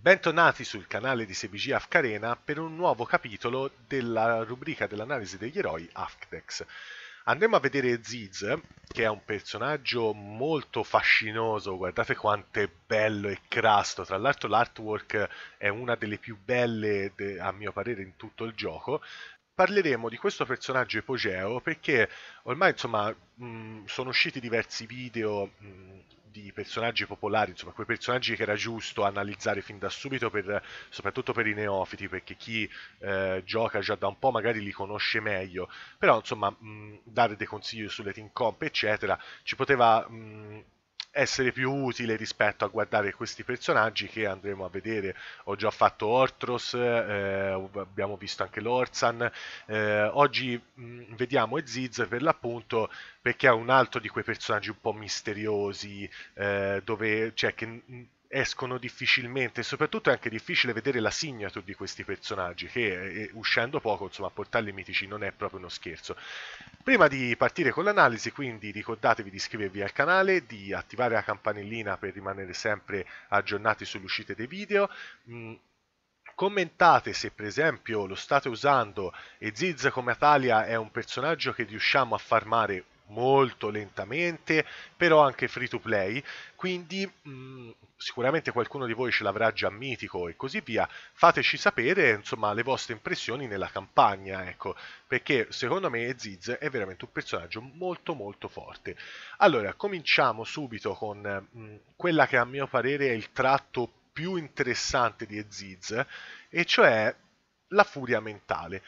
Bentornati sul canale di Sebg Afkarena per un nuovo capitolo della rubrica dell'analisi degli eroi Afkdex. Andremo a vedere Ziz, che è un personaggio molto fascinoso, guardate quanto è bello e crasto, tra l'altro l'artwork è una delle più belle a mio parere in tutto il gioco, parleremo di questo personaggio epogeo perché ormai insomma mh, sono usciti diversi video mh, di personaggi popolari, insomma, quei personaggi che era giusto analizzare fin da subito, per, soprattutto per i neofiti, perché chi eh, gioca già da un po' magari li conosce meglio, però insomma mh, dare dei consigli sulle team comp, eccetera, ci poteva... Mh, essere più utile rispetto a guardare questi personaggi che andremo a vedere. Ho già fatto Ortros, eh, abbiamo visto anche l'Orsan, eh, oggi mh, mm, vediamo Eziz per l'appunto perché è un altro di quei personaggi un po' misteriosi, eh, dove, cioè, che escono difficilmente e soprattutto è anche difficile vedere la signature di questi personaggi che eh, eh uscendo poco insomma portarli mitici non è proprio uno scherzo prima di partire con l'analisi quindi ricordatevi di iscrivervi al canale di attivare la campanellina per rimanere sempre aggiornati sulle uscite dei video mm commentate se per esempio lo state usando e Ziz come Atalia è un personaggio che riusciamo a farmare molto lentamente, però anche free to play, quindi mh, mm, sicuramente qualcuno di voi ce l'avrà già mitico e così via. Fateci sapere, insomma, le vostre impressioni nella campagna, ecco, perché secondo me Ziz è veramente un personaggio molto molto forte. Allora, cominciamo subito con mh, mm, quella che a mio parere è il tratto più interessante di Ziz, e cioè la furia mentale.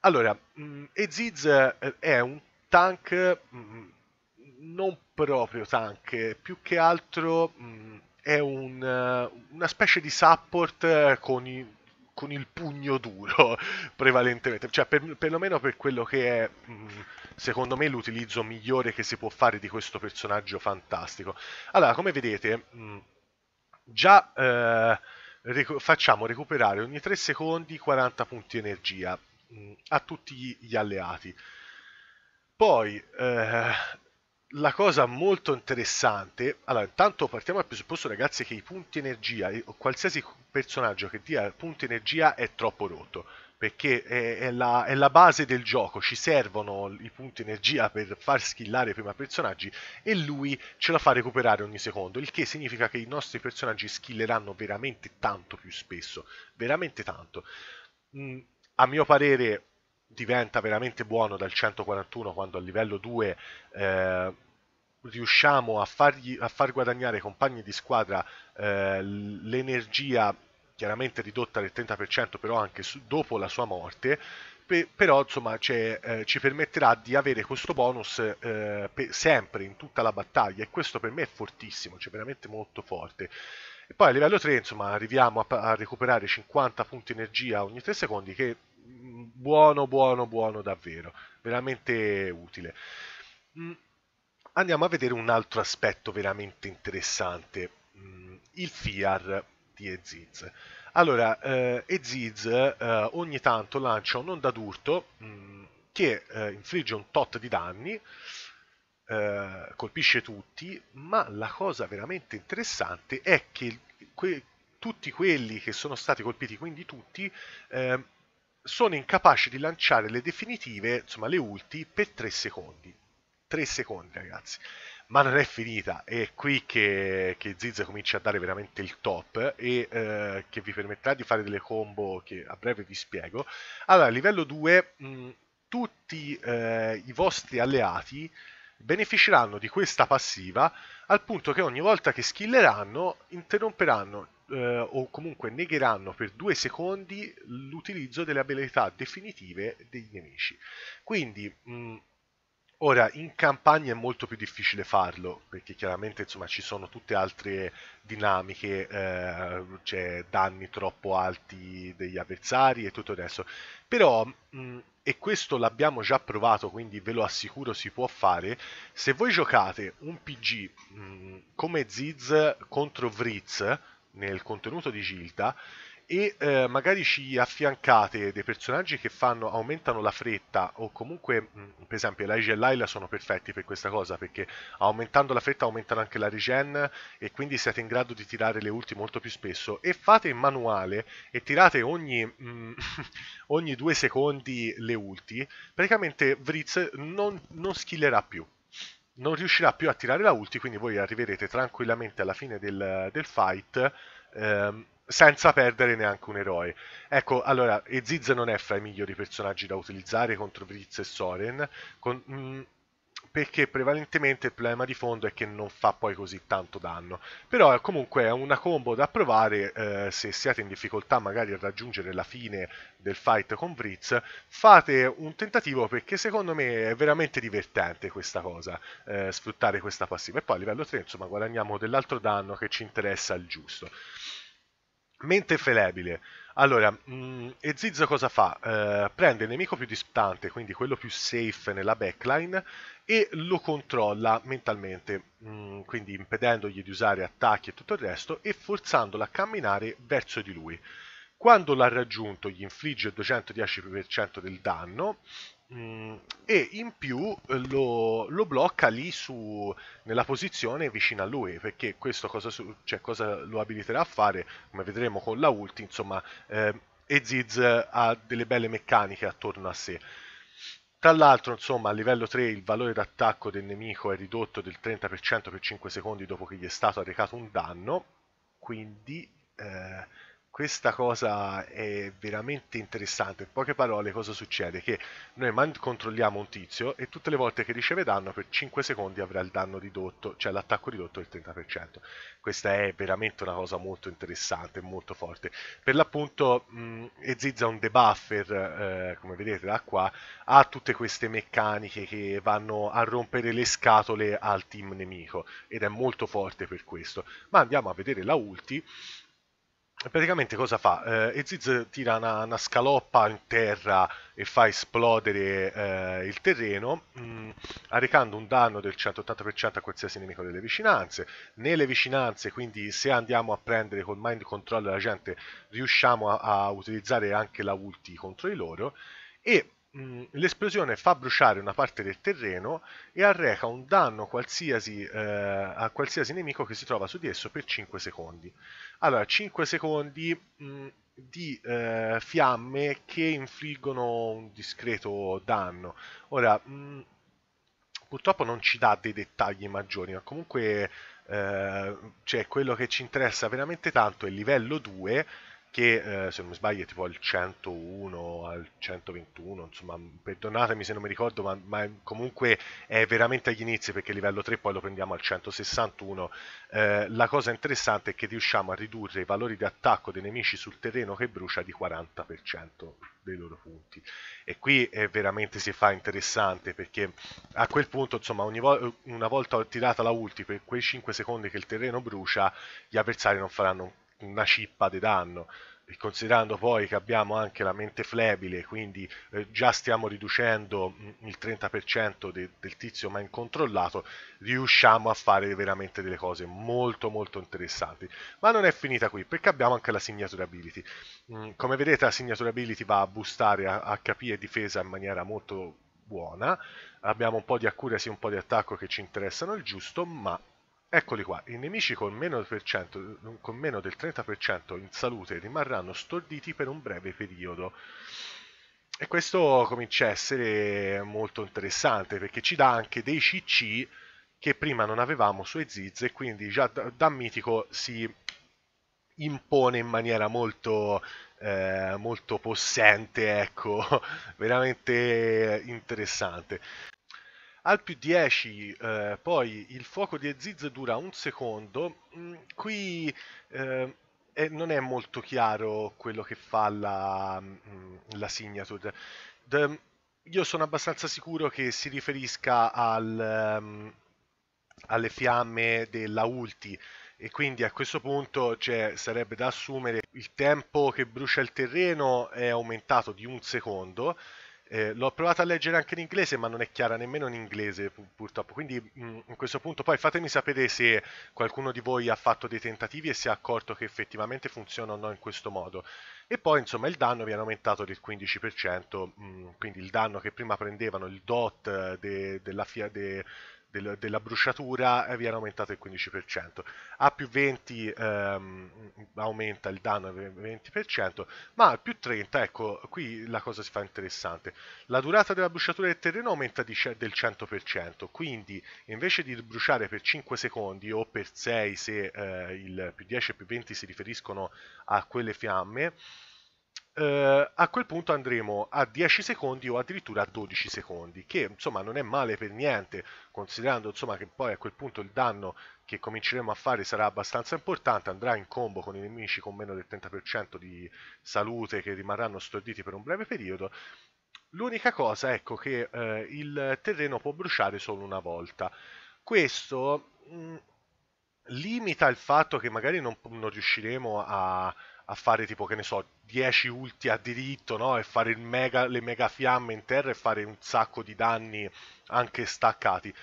Allora, mh, mm, Eziz eh, è un tank mh, mm, non proprio tank, più che altro mh, mm, è un, eh, una specie di support eh, con, i, con il pugno duro prevalentemente, cioè per, perlomeno per quello che è mh, mm, secondo me l'utilizzo migliore che si può fare di questo personaggio fantastico. Allora, come vedete, già eh, recu facciamo recuperare ogni 3 secondi 40 punti energia a tutti gli alleati. Poi eh, la cosa molto interessante, allora intanto partiamo dal presupposto ragazzi che i punti energia, eh, qualsiasi personaggio che dia punti energia è troppo rotto, perché è, è, la, è, la, base del gioco, ci servono i punti energia per far skillare i primi personaggi e lui ce la fa recuperare ogni secondo, il che significa che i nostri personaggi skilleranno veramente tanto più spesso, veramente tanto. Mm, a mio parere diventa veramente buono dal 141 quando a livello 2 eh, riusciamo a, fargli, a, far guadagnare ai compagni di squadra eh, l'energia chiaramente ridotta del 30% però anche su, dopo la sua morte pe, però insomma eh, ci permetterà di avere questo bonus eh, pe, sempre in tutta la battaglia e questo per me è fortissimo cioè veramente molto forte e poi a livello 3 insomma arriviamo a, a recuperare 50 punti energia ogni 3 secondi che buono, buono, buono davvero, veramente utile. Mm, andiamo a vedere un altro aspetto veramente interessante, mm, il FIAR di Eziz. Allora, eh, Eziz eh, ogni tanto lancia un onda d'urto mm, che eh, infligge un tot di danni, eh, colpisce tutti, ma la cosa veramente interessante è che que tutti quelli che sono stati colpiti, quindi tutti, eh, sono incapaci di lanciare le definitive, insomma le ulti, per 3 secondi. 3 secondi ragazzi. Ma non è finita, è qui che, che Ziz comincia a dare veramente il top e eh, che vi permetterà di fare delle combo che a breve vi spiego. Allora, a livello 2, mh, mm, tutti eh, i vostri alleati beneficeranno di questa passiva al punto che ogni volta che skilleranno interromperanno eh, o comunque negheranno per due secondi l'utilizzo delle abilità definitive dei nemici. Quindi, mh, mm, ora in campagna è molto più difficile farlo perché chiaramente insomma ci sono tutte altre dinamiche, eh, cioè danni troppo alti degli avversari e tutto il resto. Però mh, mm, e questo l'abbiamo già provato, quindi ve lo assicuro si può fare, se voi giocate un PG mh, mm, come Ziz contro Vritz, nel contenuto di Gilda e eh, magari ci affiancate dei personaggi che fanno, aumentano la fretta o comunque mh, mm, per esempio Elijah e Laila sono perfetti per questa cosa perché aumentando la fretta aumentano anche la regen e quindi siete in grado di tirare le ulti molto più spesso e fate in manuale e tirate ogni, mh, mm, ogni due secondi le ulti praticamente Vritz non, non skillerà più non riuscirà più a tirare la ulti, quindi voi arriverete tranquillamente alla fine del, del fight ehm, senza perdere neanche un eroe. Ecco, allora, Eziz non è fra i migliori personaggi da utilizzare contro Vritz e Soren, con, mh, mm, perché prevalentemente il problema di fondo è che non fa poi così tanto danno. Però comunque è una combo da provare eh, se siete in difficoltà magari a raggiungere la fine del fight con Vritz, fate un tentativo perché secondo me è veramente divertente questa cosa, eh, sfruttare questa passiva. E poi a livello 3 insomma guadagniamo dell'altro danno che ci interessa al giusto. Mente infelebile. Allora, mh, mm, e Zizzo cosa fa? Eh, prende il nemico più distante, quindi quello più safe nella backline, e lo controlla mentalmente, mh, mm, quindi impedendogli di usare attacchi e tutto il resto, e forzandolo a camminare verso di lui. Quando l'ha raggiunto gli infligge il 210% del danno Mm, e in più eh, lo, lo blocca lì su, nella posizione vicino a lui perché questo cosa, su, cioè cosa, lo abiliterà a fare come vedremo con la ulti insomma eh, Ziz eh, ha delle belle meccaniche attorno a sé tra l'altro insomma a livello 3 il valore d'attacco del nemico è ridotto del 30% per 5 secondi dopo che gli è stato arrecato un danno quindi eh, questa cosa è veramente interessante. In poche parole, cosa succede? Che noi controlliamo un tizio e tutte le volte che riceve danno, per 5 secondi avrà il danno ridotto, cioè l'attacco ridotto del 30%. Questa è veramente una cosa molto interessante, molto forte. Per l'appunto, mh, Ezizza un debuffer, eh, come vedete da qua, ha tutte queste meccaniche che vanno a rompere le scatole al team nemico ed è molto forte per questo. Ma andiamo a vedere la ulti praticamente cosa fa? Eh, Eziz tira una, una, scaloppa in terra e fa esplodere eh, il terreno, mh, mm, arrecando un danno del 180% a qualsiasi nemico delle vicinanze. Nelle vicinanze, quindi se andiamo a prendere col mind control la gente, riusciamo a, a utilizzare anche la ulti contro di loro. E Mm, l'esplosione fa bruciare una parte del terreno e arreca un danno qualsiasi, eh, a qualsiasi nemico che si trova su di esso per 5 secondi. Allora, 5 secondi mh, mm, di eh, fiamme che infliggono un discreto danno. Ora, mh, mm, purtroppo non ci dà dei dettagli maggiori, ma comunque eh, cioè, quello che ci interessa veramente tanto è il livello 2 che eh, se non mi sbaglio è tipo al 101, al 121, insomma, perdonatemi se non mi ricordo, ma, ma comunque è veramente agli inizi perché livello 3 poi lo prendiamo al 161. Eh, la cosa interessante è che riusciamo a ridurre i valori di attacco dei nemici sul terreno che brucia di 40% dei loro punti. E qui è veramente si fa interessante perché a quel punto, insomma, vo una volta tirata la ulti per quei 5 secondi che il terreno brucia, gli avversari non faranno un una cippa di danno considerando poi che abbiamo anche la mente flebile, quindi eh, già stiamo riducendo mm, il 30% de del tizio ma incontrollato, riusciamo a fare veramente delle cose molto molto interessanti. Ma non è finita qui, perché abbiamo anche la signature ability. Mm, come vedete la signature ability va a boostare HP e difesa in maniera molto buona, abbiamo un po' di accuracy e un po' di attacco che ci interessano il giusto, ma Eccoli qua, i nemici con meno, con meno del 30% in salute rimarranno storditi per un breve periodo. E questo comincia a essere molto interessante perché ci dà anche dei CC che prima non avevamo su Eziz e quindi già da, da mitico si impone in maniera molto, eh, molto possente, ecco, veramente interessante al più 10 eh, poi il fuoco di Aziz dura un secondo mm, qui eh, eh, non è molto chiaro quello che fa la, mm, la signature The, io sono abbastanza sicuro che si riferisca al, um, alle fiamme della ulti e quindi a questo punto cioè, sarebbe da assumere il tempo che brucia il terreno è aumentato di un secondo eh, l'ho provato a leggere anche in inglese, ma non è chiara nemmeno in inglese purtroppo. Quindi mh, mm, in questo punto poi fatemi sapere se qualcuno di voi ha fatto dei tentativi e si è accorto che effettivamente funziona o no in questo modo. E poi insomma il danno viene aumentato del 15%, mh, mm, quindi il danno che prima prendevano il DOT eh, de, della FIA de, del, della bruciatura eh, viene aumentato il 15%. A più 20 ehm, aumenta il danno del 20%, ma a più 30, ecco, qui la cosa si fa interessante. La durata della bruciatura del terreno aumenta di, del 100%, quindi invece di bruciare per 5 secondi o per 6 se eh, il più 10 e più 20 si riferiscono a quelle fiamme, Uh, a quel punto andremo a 10 secondi o addirittura a 12 secondi, che insomma non è male per niente, considerando insomma che poi a quel punto il danno che cominceremo a fare sarà abbastanza importante, andrà in combo con i nemici con meno del 30% di salute che rimarranno storditi per un breve periodo. L'unica cosa ecco che uh, il terreno può bruciare solo una volta. Questo mh, mm, limita il fatto che magari non, non riusciremo a a fare tipo che ne so 10 ulti a diritto no? e fare mega, le mega fiamme in terra e fare un sacco di danni anche staccati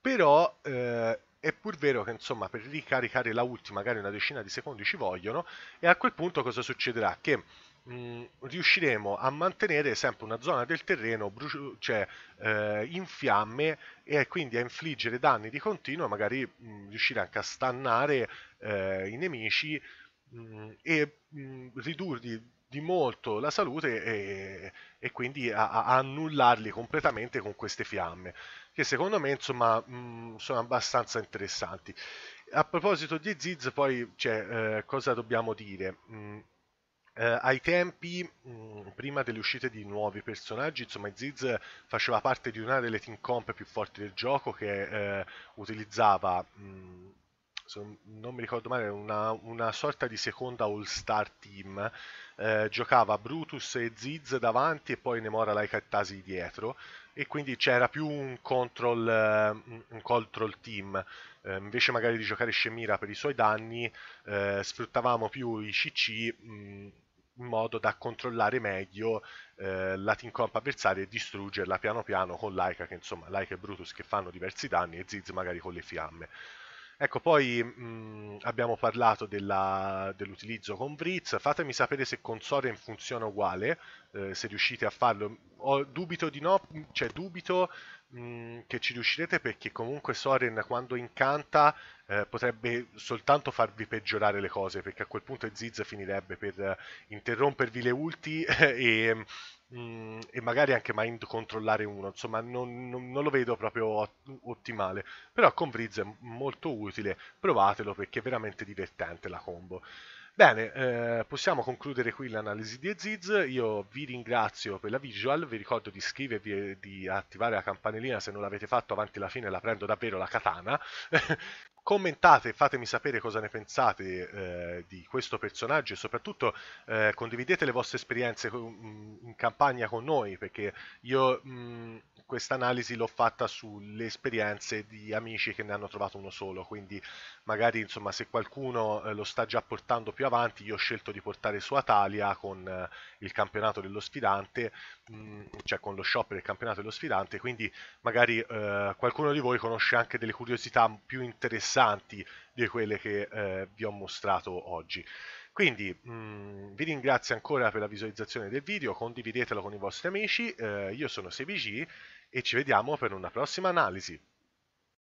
però eh, è pur vero che insomma per ricaricare la ulti magari una decina di secondi ci vogliono e a quel punto cosa succederà? Che mm, riusciremo a mantenere sempre una zona del terreno cioè, eh, in fiamme e quindi a infliggere danni di continuo magari mh, mm, riuscire anche a stannare eh, i nemici mh, e mh, mm, ridurgli di molto la salute e, e quindi a, a, annullarli completamente con queste fiamme che secondo me insomma mh, mm, sono abbastanza interessanti a proposito di Ziz poi cioè, eh, cosa dobbiamo dire mh, mm, eh, ai tempi mh, prima delle uscite di nuovi personaggi insomma Ziz faceva parte di una delle team comp più forti del gioco che eh, utilizzava se non mi ricordo male, una, una sorta di seconda all-star team. Eh, giocava Brutus e Ziz davanti e poi Nemora Laika e Tasi dietro e quindi c'era più un control, eh, un control team. Eh, invece magari di giocare Scemira per i suoi danni, eh, sfruttavamo più i CC mh, mm, in modo da controllare meglio eh, la team comp avversaria e distruggerla piano piano con Laika, che insomma Laika e Brutus che fanno diversi danni e Ziz magari con le fiamme. Ecco, poi mh, mm, abbiamo parlato dell'utilizzo con Vritz, fatemi sapere se con Soren funziona uguale, eh, se riuscite a farlo. Ho dubito di no, mm, cioè dubito mh, mm, che ci riuscirete perché comunque Soren quando incanta eh, potrebbe soltanto farvi peggiorare le cose perché a quel punto Ziz finirebbe per eh, interrompervi le ulti e mh, mm, e magari anche Mind controllare uno, insomma non, non, non, lo vedo proprio ottimale, però con Vrizz è molto utile, provatelo perché è veramente divertente la combo. Bene, eh, possiamo concludere qui l'analisi di Eziz, io vi ringrazio per la visual, vi ricordo di iscrivervi e di attivare la campanellina se non l'avete fatto avanti alla fine la prendo davvero la katana, commentate, e fatemi sapere cosa ne pensate eh, di questo personaggio e soprattutto eh, condividete le vostre esperienze mm, in campagna con noi perché io mh, mm, questa analisi l'ho fatta sulle esperienze di amici che ne hanno trovato uno solo, quindi magari insomma se qualcuno eh, lo sta già portando più avanti, io ho scelto di portare su Atalia con eh, il campionato dello sfidante, mh, mm, cioè con lo shop del campionato dello sfidante, quindi magari eh, qualcuno di voi conosce anche delle curiosità più interessanti di quelle che eh, vi ho mostrato oggi. Quindi mh, mm, vi ringrazio ancora per la visualizzazione del video, condividetelo con i vostri amici, eh, io sono Sebig e ci vediamo per una prossima analisi.